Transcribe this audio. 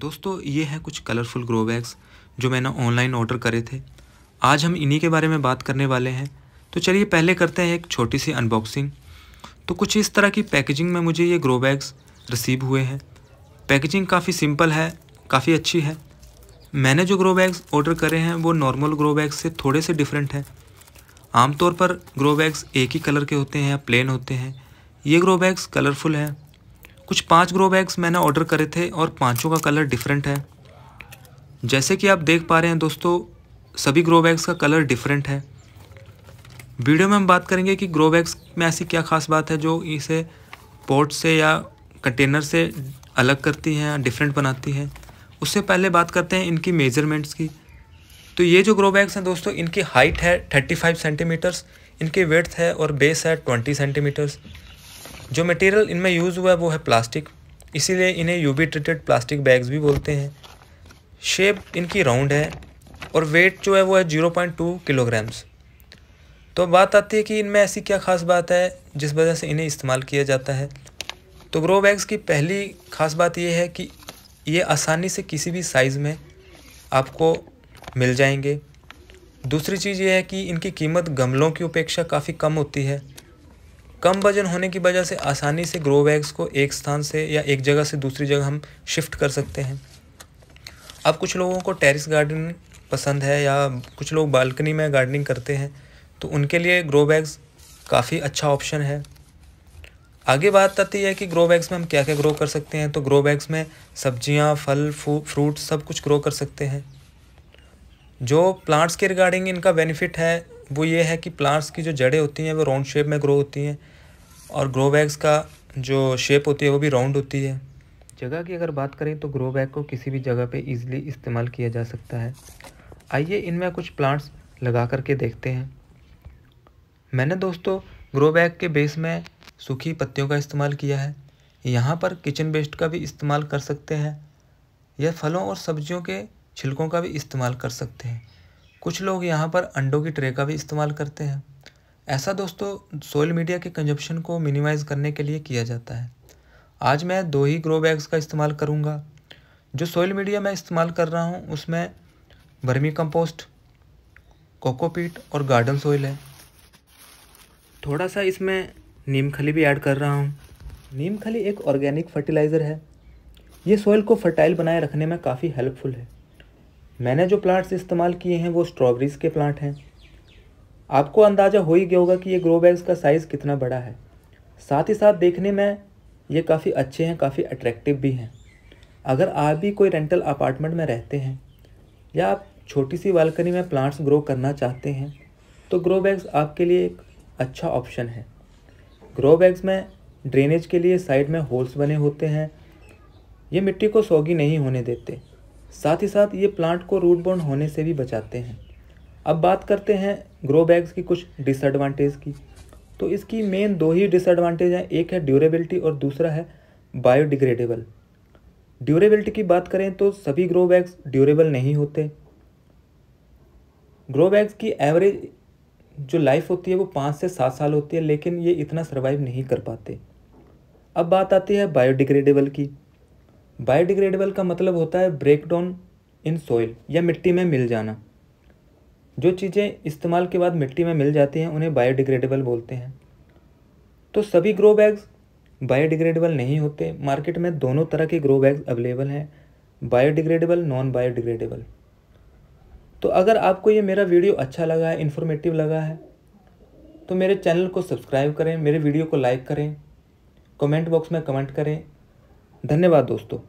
दोस्तों ये हैं कुछ कलरफुल ग्रो बैग्स जो मैंने ऑनलाइन ऑर्डर करे थे आज हम इन्हीं के बारे में बात करने वाले हैं तो चलिए पहले करते हैं एक छोटी सी अनबॉक्सिंग तो कुछ इस तरह की पैकेजिंग में मुझे ये ग्रो बैग्स रिसीव हुए हैं पैकेजिंग काफ़ी सिंपल है काफ़ी अच्छी है मैंने जो ग्रो बैग्स ऑर्डर करे हैं वो नॉर्मल ग्रो बैग्स से थोड़े से डिफरेंट हैं आमतौर पर ग्रो बैग्स एक ही कलर के होते हैं या प्लेन होते हैं ये ग्रो बैग्स कलरफुल हैं कुछ पांच ग्रो बैग्स मैंने ऑर्डर करे थे और पांचों का कलर डिफरेंट है जैसे कि आप देख पा रहे हैं दोस्तों सभी ग्रो बैग्स का कलर डिफरेंट है वीडियो में हम बात करेंगे कि ग्रो बैग्स में ऐसी क्या खास बात है जो इसे पॉट से या कंटेनर से अलग करती हैं या डिफरेंट बनाती हैं उससे पहले बात करते हैं इनकी मेजरमेंट्स की तो ये जो ग्रो बैग्स हैं दोस्तों इनकी हाइट है 35 सेंटीमीटर्स इनकी वेथ है और बेस है 20 सेंटीमीटर्स जो मटेरियल इनमें यूज़ हुआ है वो है प्लास्टिक इसीलिए इन्हें यूबी ट्रीटेड प्लास्टिक बैग्स भी बोलते हैं शेप इनकी राउंड है और वेट जो है वो है जीरो पॉइंट टू किलोग्राम्स तो बात आती है कि इनमें ऐसी क्या ख़ास बात है जिस वजह से इन्हें इस्तेमाल किया जाता है तो ग्रो बैग्स की पहली ख़ास बात यह है कि ये आसानी से किसी भी साइज़ में आपको मिल जाएंगे दूसरी चीज़ ये है कि इनकी कीमत गमलों की अपेक्षा काफ़ी कम होती है कम वजन होने की वजह से आसानी से ग्रो बैग्स को एक स्थान से या एक जगह से दूसरी जगह हम शिफ्ट कर सकते हैं अब कुछ लोगों को टेरिस गार्डन पसंद है या कुछ लोग बालकनी में गार्डनिंग करते हैं तो उनके लिए ग्रो बैग्स काफ़ी अच्छा ऑप्शन है आगे बात आती है कि ग्रो बैग्स में हम क्या क्या ग्रो कर सकते हैं तो ग्रो बैग्स में सब्जियां फल फ्रूट सब कुछ ग्रो कर सकते हैं जो प्लांट्स के रिगार्डिंग इनका बेनिफिट है वो ये है कि प्लांट्स की जो जड़ें होती हैं वो राउंड शेप में ग्रो होती हैं और ग्रो बैग्स का जो शेप होती है वो भी राउंड होती है जगह की अगर बात करें तो ग्रो बैग को किसी भी जगह पे इजीली इस्तेमाल किया जा सकता है आइए इनमें कुछ प्लांट्स लगा करके देखते हैं मैंने दोस्तों ग्रो बैग के बेस में सूखी पत्तियों का इस्तेमाल किया है यहाँ पर किचन वेस्ट का भी इस्तेमाल कर सकते हैं या फलों और सब्जियों के छिलकों का भी इस्तेमाल कर सकते हैं कुछ लोग यहाँ पर अंडों की ट्रे का भी इस्तेमाल करते हैं ऐसा दोस्तों सोयल मीडिया के कंजप्शन को मिनिमाइज़ करने के लिए किया जाता है आज मैं दो ही ग्रो बैग्स का इस्तेमाल करूँगा जो सोयल मीडिया मैं इस्तेमाल कर रहा हूँ उसमें बर्मी कंपोस्ट कोकोपीट और गार्डन सोइल है थोड़ा सा इसमें नीम खली भी ऐड कर रहा हूँ नीम खली एक ऑर्गेनिक फर्टिलाइज़र है ये सोइल को फर्टाइल बनाए रखने में काफ़ी हेल्पफुल है मैंने जो प्लांट्स इस्तेमाल किए हैं वो स्ट्रॉबेरीज़ के प्लांट हैं आपको अंदाज़ा हो ही गया होगा कि ये ग्रो बैग्स का साइज़ कितना बड़ा है साथ ही साथ देखने में ये काफ़ी अच्छे हैं काफ़ी अट्रैक्टिव भी हैं अगर आप भी कोई रेंटल अपार्टमेंट में रहते हैं या आप छोटी सी बालकनी में प्लांट्स ग्रो करना चाहते हैं तो ग्रो बैग्स आपके लिए एक अच्छा ऑप्शन है ग्रो बैग्स में ड्रेनेज के लिए साइड में होल्स बने होते हैं ये मिट्टी को सोगी नहीं होने देते साथ ही साथ ये प्लांट को रूट बॉन्ड होने से भी बचाते हैं अब बात करते हैं ग्रो बैग्स की कुछ डिसएडवांटेज की तो इसकी मेन दो ही डिसएडवांटेज हैं एक है ड्यूरेबिलिटी और दूसरा है बायोडिग्रेडेबल ड्यूरेबिलिटी की बात करें तो सभी ग्रो बैग्स ड्यूरेबल नहीं होते ग्रो बैग्स की एवरेज जो लाइफ होती है वो पाँच से सात साल होती है लेकिन ये इतना सर्वाइव नहीं कर पाते अब बात आती है बायोडिग्रेडेबल की बायोडिग्रेडेबल का मतलब होता है ब्रेक डाउन इन सॉइल या मिट्टी में मिल जाना जो चीज़ें इस्तेमाल के बाद मिट्टी में मिल जाती हैं उन्हें बायोडिग्रेडेबल बोलते हैं तो सभी ग्रो बैग्स बायोडिग्रेडेबल नहीं होते मार्केट में दोनों तरह के ग्रो बैग्स अवेलेबल हैं बायोडिग्रेडेबल नॉन बायोडिग्रेडेबल तो अगर आपको ये मेरा वीडियो अच्छा लगा है इन्फॉर्मेटिव लगा है तो मेरे चैनल को सब्सक्राइब करें मेरे वीडियो को लाइक करें कमेंट बॉक्स में कमेंट करें धन्यवाद दोस्तों